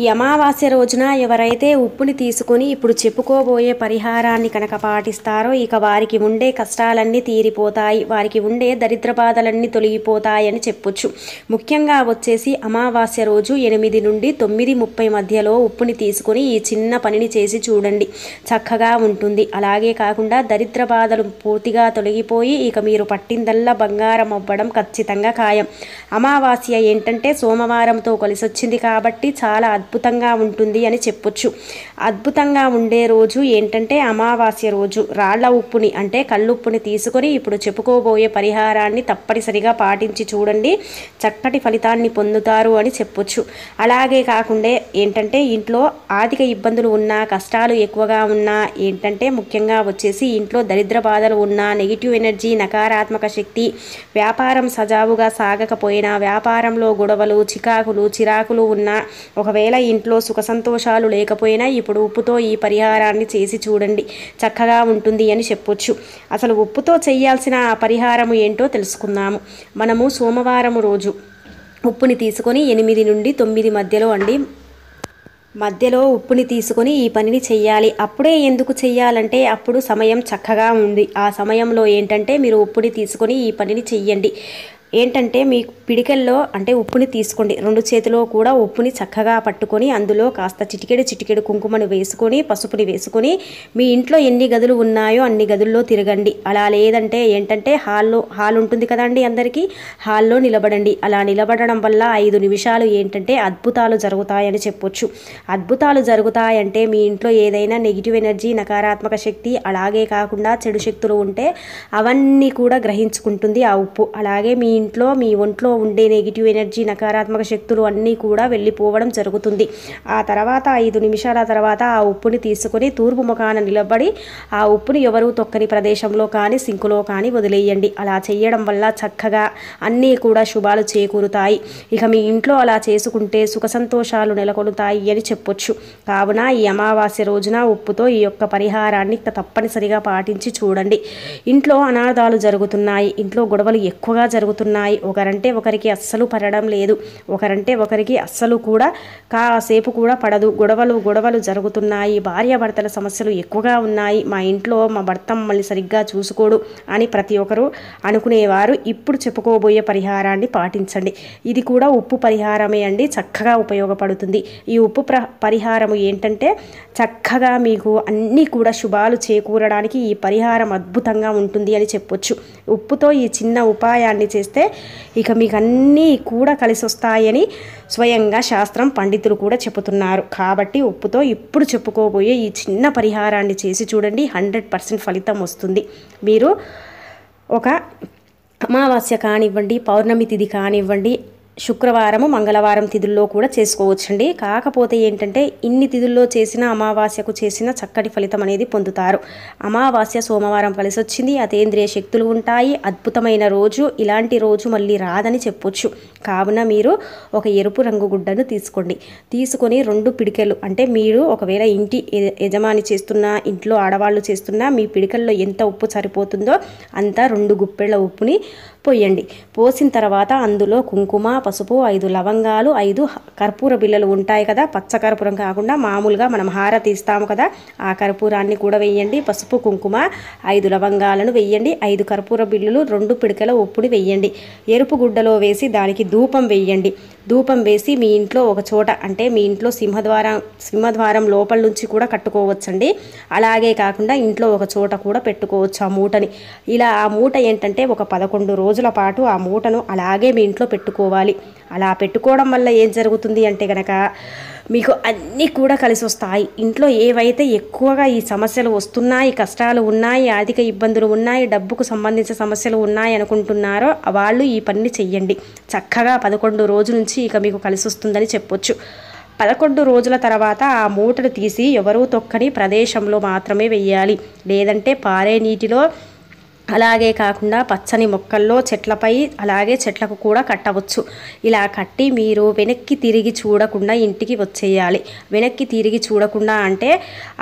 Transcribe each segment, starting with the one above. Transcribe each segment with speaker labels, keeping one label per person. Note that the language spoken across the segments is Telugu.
Speaker 1: ఈ అమావాస్య రోజున ఎవరైతే ఉప్పుని తీసుకుని ఇప్పుడు చెప్పుకోబోయే పరిహారాన్ని కనుక పాటిస్తారో ఇక వారికి ఉండే కష్టాలన్నీ తీరిపోతాయి వారికి ఉండే దరిద్ర బాధలన్నీ తొలగిపోతాయని చెప్పొచ్చు ముఖ్యంగా వచ్చేసి అమావాస్య రోజు ఎనిమిది నుండి తొమ్మిది ముప్పై మధ్యలో ఉప్పుని తీసుకుని ఈ చిన్న పనిని చేసి చూడండి చక్కగా ఉంటుంది అలాగే కాకుండా దరిద్ర బాధలు పూర్తిగా తొలగిపోయి ఇక మీరు పట్టిందల్లా బంగారం అవ్వడం ఖచ్చితంగా ఖాయం అమావాస్య ఏంటంటే సోమవారంతో కలిసొచ్చింది కాబట్టి చాలా అద్భుతంగా ఉంటుంది అని చెప్పొచ్చు అద్భుతంగా ఉండే రోజు ఏంటంటే అమావాస్య రోజు రాళ్ల ఉప్పుని అంటే కళ్ళుప్పుని తీసుకొని ఇప్పుడు చెప్పుకోబోయే పరిహారాన్ని తప్పనిసరిగా పాటించి చూడండి చక్కటి ఫలితాన్ని పొందుతారు అని చెప్పొచ్చు అలాగే కాకుండా ఏంటంటే ఇంట్లో ఆర్థిక ఇబ్బందులు ఉన్నా కష్టాలు ఎక్కువగా ఉన్నా ఏంటంటే ముఖ్యంగా వచ్చేసి ఇంట్లో దరిద్ర బాధలు ఉన్నా నెగిటివ్ ఎనర్జీ నకారాత్మక శక్తి వ్యాపారం సజావుగా సాగకపోయినా వ్యాపారంలో గొడవలు చికాకులు చిరాకులు ఉన్నా ఒకవేళ ఒకవేళ ఇంట్లో సుఖ సంతోషాలు లేకపోయినా ఇప్పుడు ఉప్పుతో ఈ పరిహారాన్ని చేసి చూడండి చక్కగా ఉంటుంది అని చెప్పొచ్చు అసలు ఉప్పుతో చేయాల్సిన ఆ పరిహారము ఏంటో తెలుసుకుందాము మనము సోమవారం రోజు ఉప్పుని తీసుకొని ఎనిమిది నుండి తొమ్మిది మధ్యలో అండి మధ్యలో ఉప్పుని తీసుకొని ఈ పనిని చెయ్యాలి అప్పుడే ఎందుకు చెయ్యాలంటే అప్పుడు సమయం చక్కగా ఉంది ఆ సమయంలో ఏంటంటే మీరు ఉప్పుని తీసుకొని ఈ పనిని చెయ్యండి ఏంటంటే మీ పిడికల్లో అంటే ఉప్పుని తీసుకోండి రెండు చేతిలో కూడా ఉప్పుని చక్కగా పట్టుకొని అందులో కాస్త చిటికెడు చిటికెడు కుంకుమను వేసుకొని పసుపుని వేసుకొని మీ ఇంట్లో ఎన్ని గదులు ఉన్నాయో అన్ని గదుల్లో తిరగండి అలా లేదంటే ఏంటంటే హాల్లో హాల్ ఉంటుంది కదండి అందరికీ హాల్లో నిలబడండి అలా నిలబడడం వల్ల ఐదు నిమిషాలు ఏంటంటే అద్భుతాలు జరుగుతాయని చెప్పొచ్చు అద్భుతాలు జరుగుతాయంటే మీ ఇంట్లో ఏదైనా నెగిటివ్ ఎనర్జీ నకారాత్మక శక్తి అలాగే కాకుండా చెడు శక్తులు ఉంటే అవన్నీ కూడా గ్రహించుకుంటుంది ఆ ఉప్పు అలాగే మీ ఇంట్లో మీ ఒంట్లో ఉండే నెగిటివ్ ఎనర్జీ నకారాత్మక శక్తులు అన్నీ కూడా వెళ్ళిపోవడం జరుగుతుంది ఆ తర్వాత ఐదు నిమిషాల తర్వాత ఆ ఉప్పుని తీసుకొని తూర్పు ముఖాన నిలబడి ఆ ఉప్పుని ఎవరు తొక్కని ప్రదేశంలో కానీ సింకులో కానీ వదిలేయండి అలా చేయడం వల్ల చక్కగా అన్నీ కూడా శుభాలు చేకూరుతాయి ఇక మీ ఇంట్లో అలా చేసుకుంటే సుఖ సంతోషాలు నెలకొలుతాయి అని చెప్పొచ్చు కావున ఈ అమావాస్య రోజున ఉప్పుతో ఈ యొక్క పరిహారాన్ని తప్పనిసరిగా పాటించి చూడండి ఇంట్లో అనార్థాలు జరుగుతున్నాయి ఇంట్లో గొడవలు ఎక్కువగా జరుగుతున్నాయి ఉన్నాయి ఒకరంటే ఒకరికి అస్సలు పడడం లేదు ఒకరంటే ఒకరికి అస్సలు కూడా కాసేపు కూడా పడదు గొడవలు గొడవలు జరుగుతున్నాయి భార్యాభర్తల సమస్యలు ఎక్కువగా ఉన్నాయి మా ఇంట్లో మా భర్త మమ్మల్ని సరిగ్గా చూసుకోడు అని ప్రతి ఒక్కరు అనుకునేవారు ఇప్పుడు చెప్పుకోబోయే పరిహారాన్ని పాటించండి ఇది కూడా ఉప్పు పరిహారమే అండి చక్కగా ఉపయోగపడుతుంది ఈ ఉప్పు పరిహారము ఏంటంటే చక్కగా మీకు అన్నీ కూడా శుభాలు చేకూరడానికి ఈ పరిహారం అద్భుతంగా ఉంటుంది అని చెప్పొచ్చు ఉప్పుతో ఈ చిన్న ఉపాయాన్ని చేస్తే చేస్తే ఇక మీకు అన్నీ కూడా కలిసి వస్తాయని స్వయంగా శాస్త్రం పండితులు కూడా చెబుతున్నారు కాబట్టి ఉప్పుతో ఇప్పుడు చెప్పుకోబోయే ఈ చిన్న పరిహారాన్ని చేసి చూడండి హండ్రెడ్ పర్సెంట్ ఫలితం వస్తుంది మీరు ఒక అమావాస్య కానివ్వండి పౌర్ణమి తిథి కానివ్వండి శుక్రవారము మంగళవారం తిథుల్లో కూడా చేసుకోవచ్చండి కాకపోతే ఏంటంటే ఇన్ని తిథుల్లో చేసిన అమావాస్యకు చేసిన చక్కటి ఫలితం అనేది పొందుతారు అమావాస్య సోమవారం కలిసి వచ్చింది అతేంద్రియ శక్తులు ఉంటాయి అద్భుతమైన రోజు ఇలాంటి రోజు మళ్ళీ రాదని చెప్పొచ్చు కావున మీరు ఒక ఎరుపు రంగు గుడ్డను తీసుకోండి తీసుకొని రెండు పిడికెలు అంటే మీరు ఒకవేళ ఇంటి యజమాని చేస్తున్న ఇంట్లో ఆడవాళ్ళు చేస్తున్న మీ పిడికల్లో ఎంత ఉప్పు సరిపోతుందో అంతా రెండు గుప్పెళ్ళ ఉప్పుని పోయండి పోసిన తర్వాత అందులో కుంకుమ పసుపు ఐదు లవంగాలు ఐదు కర్పూర బిళ్ళలు ఉంటాయి కదా పచ్చ కర్పూరం కాకుండా మామూలుగా మనం హార తీస్తాము కదా ఆ కర్పూరాన్ని కూడా వేయండి పసుపు కుంకుమ ఐదు లవంగాలను వెయ్యండి ఐదు కర్పూర బిళ్ళలు రెండు పిడకల ఉప్పుడు వెయ్యండి ఎరుపు గుడ్డలో వేసి దానికి ధూపం వేయండి ధూపం వేసి మీ ఇంట్లో ఒక చోట అంటే మీ ఇంట్లో సింహద్వారం సింహద్వారం లోపల నుంచి కూడా కట్టుకోవచ్చండి అలాగే కాకుండా ఇంట్లో ఒక చోట కూడా పెట్టుకోవచ్చు ఆ మూటని ఇలా ఆ మూట ఏంటంటే ఒక పదకొండు రోజులు రోజుల పాటు ఆ మూటను అలాగే మీ ఇంట్లో పెట్టుకోవాలి అలా పెట్టుకోవడం వల్ల ఏం జరుగుతుంది అంటే కనుక మీకు అన్నీ కూడా కలిసి వస్తాయి ఇంట్లో ఏవైతే ఎక్కువగా ఈ సమస్యలు వస్తున్నాయి కష్టాలు ఉన్నాయి ఆర్థిక ఇబ్బందులు ఉన్నాయి డబ్బుకు సంబంధించిన సమస్యలు ఉన్నాయి అనుకుంటున్నారో వాళ్ళు ఈ పని చెయ్యండి చక్కగా పదకొండు రోజుల నుంచి ఇక మీకు కలిసి వస్తుందని చెప్పొచ్చు పదకొండు రోజుల తర్వాత ఆ మూటను తీసి ఎవరూ తొక్కని ప్రదేశంలో మాత్రమే వెయ్యాలి లేదంటే పారే నీటిలో అలాగే కాకుండా పచ్చని మొక్కల్లో చెట్లపై అలాగే చెట్లకు కూడా కట్టవచ్చు ఇలా కట్టి మీరు వెనక్కి తిరిగి చూడకుండా ఇంటికి వచ్చేయాలి వెనక్కి తిరిగి చూడకుండా అంటే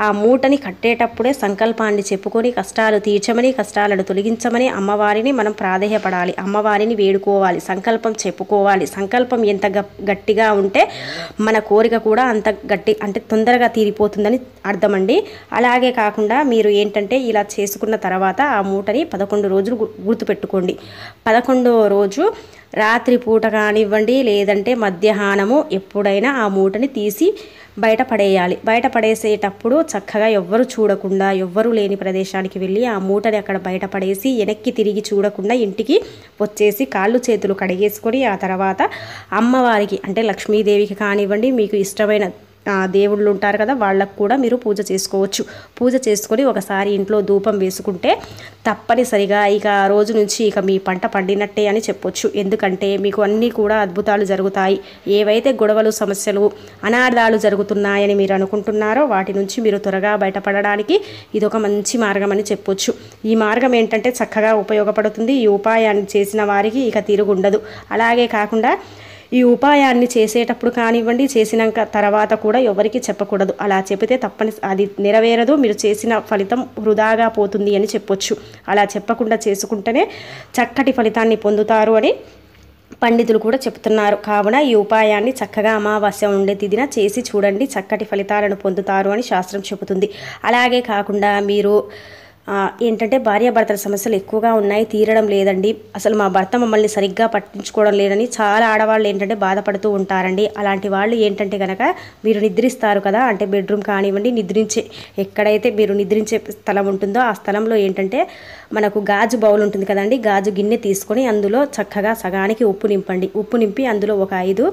Speaker 1: ఆ మూటని కట్టేటప్పుడే సంకల్పాన్ని చెప్పుకొని కష్టాలు తీర్చమని కష్టాలను తొలగించమని అమ్మవారిని మనం ప్రాధేయపడాలి అమ్మవారిని వేడుకోవాలి సంకల్పం చెప్పుకోవాలి సంకల్పం ఎంత గట్టిగా ఉంటే మన కోరిక కూడా అంత గట్టి అంటే తొందరగా తీరిపోతుందని అర్థమండి అలాగే కాకుండా మీరు ఏంటంటే ఇలా చేసుకున్న తర్వాత ఆ మూటని పదకొండు రోజులు గుర్తుపెట్టుకోండి పదకొండవ రోజు రాత్రి పూట కానివ్వండి లేదంటే మధ్యాహ్నము ఎప్పుడైనా ఆ మూటని తీసి బయట పడేయాలి బయట పడేసేటప్పుడు చక్కగా ఎవ్వరు చూడకుండా ఎవ్వరు లేని ప్రదేశానికి వెళ్ళి ఆ మూటని అక్కడ బయట పడేసి వెనక్కి తిరిగి చూడకుండా ఇంటికి వచ్చేసి కాళ్ళు చేతులు కడిగేసుకొని ఆ తర్వాత అమ్మవారికి అంటే లక్ష్మీదేవికి కానివ్వండి మీకు ఇష్టమైన దేవుళ్ళు ఉంటారు కదా వాళ్ళకు కూడా మీరు పూజ చేసుకోవచ్చు పూజ చేసుకొని ఒకసారి ఇంట్లో ధూపం వేసుకుంటే తప్పనిసరిగా ఇక రోజు నుంచి ఇక మీ పంట పండినట్టే అని చెప్పొచ్చు ఎందుకంటే మీకు అన్నీ కూడా అద్భుతాలు జరుగుతాయి ఏవైతే గొడవలు సమస్యలు అనార్థాలు జరుగుతున్నాయని మీరు అనుకుంటున్నారో వాటి నుంచి మీరు త్వరగా బయటపడడానికి ఇది ఒక మంచి మార్గం అని చెప్పొచ్చు ఈ మార్గం ఏంటంటే చక్కగా ఉపయోగపడుతుంది ఈ ఉపాయాన్ని చేసిన వారికి ఇక తీరుగుండదు అలాగే కాకుండా ఈ ఉపాయాన్ని చేసేటప్పుడు కానివ్వండి చేసినాక తర్వాత కూడా ఎవరికి చెప్పకూడదు అలా చెబితే తప్పని అది నెరవేరదు మీరు చేసిన ఫలితం వృధాగా పోతుంది అని చెప్పొచ్చు అలా చెప్పకుండా చేసుకుంటేనే చక్కటి ఫలితాన్ని పొందుతారు అని పండితులు కూడా చెప్తున్నారు కావున ఈ ఉపాయాన్ని చక్కగా అమావాస్య ఉండే తిదిన చేసి చూడండి చక్కటి ఫలితాలను పొందుతారు అని శాస్త్రం చెబుతుంది అలాగే కాకుండా మీరు ఏంటంటే భార్యాభర్తల సమస్యలు ఎక్కువగా ఉన్నాయి తీరడం లేదండి అసలు మా భర్త మమ్మల్ని సరిగ్గా పట్టించుకోవడం లేదని చాలా ఆడవాళ్ళు ఏంటంటే బాధపడుతూ ఉంటారండి అలాంటి వాళ్ళు ఏంటంటే కనుక మీరు నిద్రిస్తారు కదా అంటే బెడ్రూమ్ కానివ్వండి నిద్రించే ఎక్కడైతే మీరు నిద్రించే స్థలం ఉంటుందో ఆ స్థలంలో ఏంటంటే మనకు గాజు బౌల్ ఉంటుంది కదండి గాజు గిన్నె తీసుకొని అందులో చక్కగా సగానికి ఉప్పు నింపండి ఉప్పు నింపి అందులో ఒక ఐదు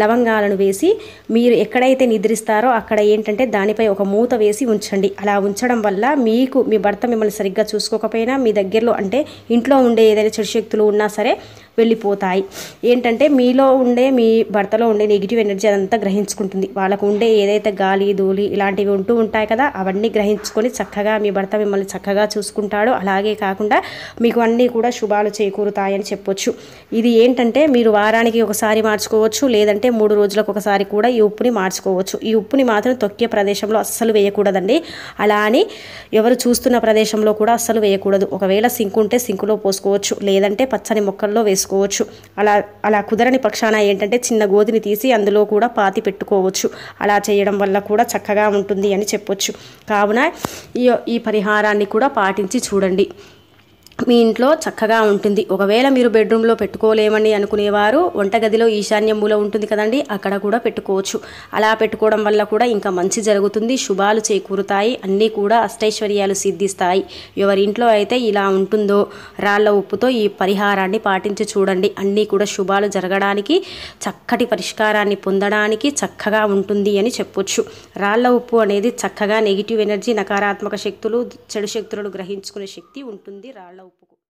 Speaker 1: లవంగాలను వేసి మీరు ఎక్కడైతే నిద్రిస్తారో అక్కడ ఏంటంటే దానిపై ఒక మూత వేసి ఉంచండి అలా ఉంచడం వల్ల మీకు మీ భర్త మిమ్మల్ని సరిగ్గా చూసుకోకపోయినా మీ దగ్గరలో అంటే ఇంట్లో ఉండే ఏదైనా చెడు శక్తులు ఉన్నా సరే వెళ్ళిపోతాయి ఏంటంటే మీలో ఉండే మీ భర్తలో ఉండే నెగిటివ్ ఎనర్జీ అదంతా గ్రహించుకుంటుంది వాళ్ళకు ఉండే ఏదైతే గాలి ధూళి ఇలాంటివి ఉంటూ ఉంటాయి కదా అవన్నీ గ్రహించుకొని చక్కగా మీ భర్త మిమ్మల్ని చక్కగా చూసుకుంటాడో అలాగే కాకుండా మీకు అన్నీ కూడా శుభాలు చేకూరుతాయని చెప్పొచ్చు ఇది ఏంటంటే మీరు వారానికి ఒకసారి మార్చుకోవచ్చు లేదంటే మూడు రోజులకు ఒకసారి కూడా ఈ ఉప్పుని మార్చుకోవచ్చు ఈ ఉప్పుని మాత్రం తొక్కే ప్రదేశంలో అస్సలు వేయకూడదండి అలా అని ఎవరు చూస్తున్న ప్రదేశంలో కూడా అస్సలు వేయకూడదు ఒకవేళ సింక్ ఉంటే సింకులో పోసుకోవచ్చు లేదంటే పచ్చని మొక్కల్లో వేసుకోవచ్చు అలా అలా కుదరని పక్షాన ఏంటంటే చిన్న గోధిని తీసి అందులో కూడా పాతి పెట్టుకోవచ్చు అలా చేయడం వల్ల కూడా చక్కగా ఉంటుంది అని చెప్పొచ్చు కావున ఈ పరిహారాన్ని కూడా పాటించి చూడండి మీ ఇంట్లో చక్కగా ఉంటుంది ఒకవేళ మీరు బెడ్రూమ్లో పెట్టుకోలేమని అనుకునేవారు వంటగదిలో మూల ఉంటుంది కదండి అక్కడ కూడా పెట్టుకోవచ్చు అలా పెట్టుకోవడం వల్ల కూడా ఇంకా మంచి జరుగుతుంది శుభాలు చేకూరుతాయి అన్నీ కూడా అష్టైశ్వర్యాలు సిద్ధిస్తాయి ఎవరింట్లో అయితే ఇలా ఉంటుందో రాళ్ళ ఉప్పుతో ఈ పరిహారాన్ని పాటించి చూడండి అన్నీ కూడా శుభాలు జరగడానికి చక్కటి పరిష్కారాన్ని పొందడానికి చక్కగా ఉంటుంది అని చెప్పొచ్చు రాళ్ళ ఉప్పు అనేది చక్కగా నెగిటివ్ ఎనర్జీ నకారాత్మక శక్తులు చెడు శక్తులను గ్రహించుకునే శక్తి ఉంటుంది రాళ్ళ